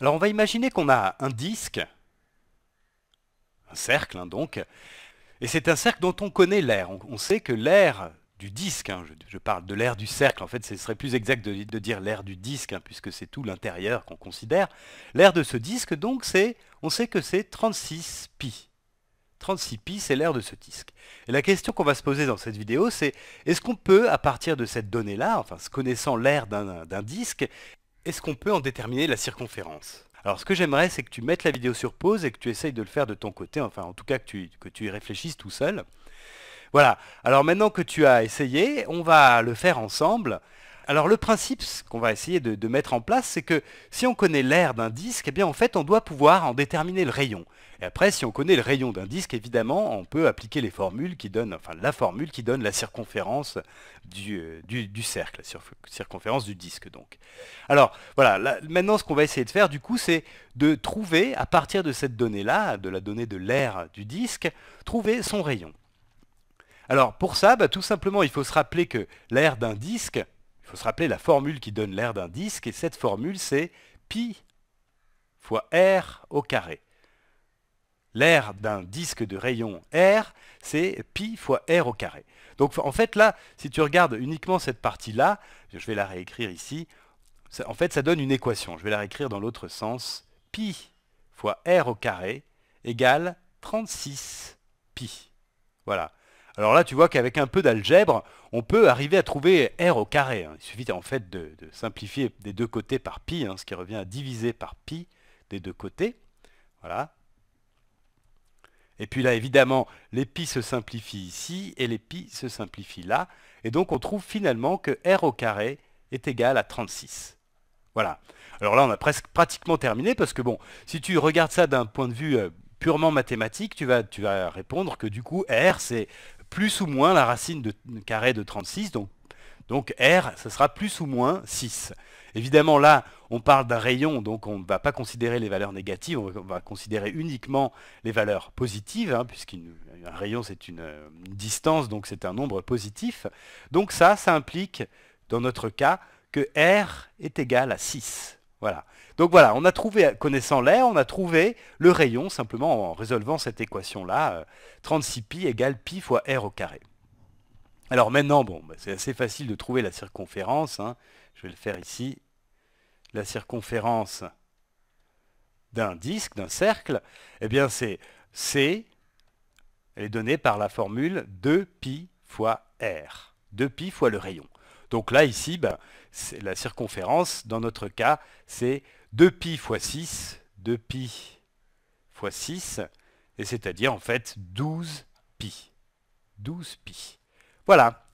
Alors on va imaginer qu'on a un disque, un cercle hein, donc, et c'est un cercle dont on connaît l'air. On, sait que l'air du disque, hein, je, parle de l'air du cercle, en fait ce serait plus exact de, dire l'air du disque, hein, puisque c'est tout l'intérieur qu'on considère. L'air de ce disque, donc, c'est, on sait que c'est 36 pi. 36 pi, c'est l'air de ce disque. Et la question qu'on va se poser dans cette vidéo, c'est est-ce qu'on peut, à partir de cette donnée-là, enfin se connaissant l'air d'un disque, est-ce qu'on peut en déterminer la circonférence alors ce que j'aimerais c'est que tu mettes la vidéo sur pause et que tu essayes de le faire de ton côté, enfin en tout cas que tu, que tu y réfléchisses tout seul. Voilà, alors maintenant que tu as essayé, on va le faire ensemble. Alors le principe qu'on va essayer de, mettre en place, c'est que si on connaît l'air d'un disque, eh bien en fait on doit pouvoir en déterminer le rayon. Et après, si on connaît le rayon d'un disque, évidemment, on peut appliquer les formules qui donnent, enfin la formule qui donne la circonférence du, euh, cercle, la circonférence du disque donc. Alors voilà, maintenant ce qu'on va essayer de faire du coup, c'est de trouver à partir de cette donnée-là, de la donnée de l'air du disque, trouver son rayon. Alors pour ça, bah, tout simplement, il faut se rappeler que l'air d'un disque, il faut se rappeler la formule qui donne l'air d'un disque, et cette formule, c'est pi fois r au carré. L'air d'un disque de rayon r, c'est pi fois r au carré. Donc en fait là, si tu regardes uniquement cette partie-là, je vais la réécrire ici, en fait ça donne une équation. Je vais la réécrire dans l'autre sens. Pi fois r au carré égale 36 pi. Voilà. Alors là, tu vois qu'avec un peu d'algèbre, on peut arriver à trouver R au carré. Hein. Il suffit en fait de, simplifier des deux côtés par pi, hein, ce qui revient à diviser par pi des deux côtés. Voilà. Et puis là, évidemment, les pi se simplifient ici et les pi se simplifient là. Et donc, on trouve finalement que R au carré est égal à 36. Voilà. Alors là, on a presque pratiquement terminé parce que bon, si tu regardes ça d'un point de vue euh, purement mathématique, tu vas, tu vas répondre que du coup, R, c'est plus ou moins la racine de carré de 36, donc, donc R, ce sera plus ou moins 6. Évidemment, là, on parle d'un rayon, donc on ne va pas considérer les valeurs négatives, on va, considérer uniquement les valeurs positives, hein, puisqu'un rayon, c'est une, une distance, donc c'est un nombre positif. Donc ça, ça implique, dans notre cas, que R est égal à 6. Voilà. Donc voilà, on a trouvé, connaissant l'air, on a trouvé le rayon simplement en résolvant cette équation-là. 36pi euh, égale pi fois r au carré. Alors maintenant, bon, bah, c'est assez facile de trouver la circonférence. Hein. Je vais le faire ici. La circonférence d'un disque, d'un cercle, eh bien c'est C, elle est donnée par la formule 2pi fois R. 2pi fois le rayon. Donc là, ici, ben, la circonférence, dans notre cas, c'est 2 pi fois 6, 2 pi fois 6, et c'est-à-dire en fait 12 pi. 12 pi. Voilà.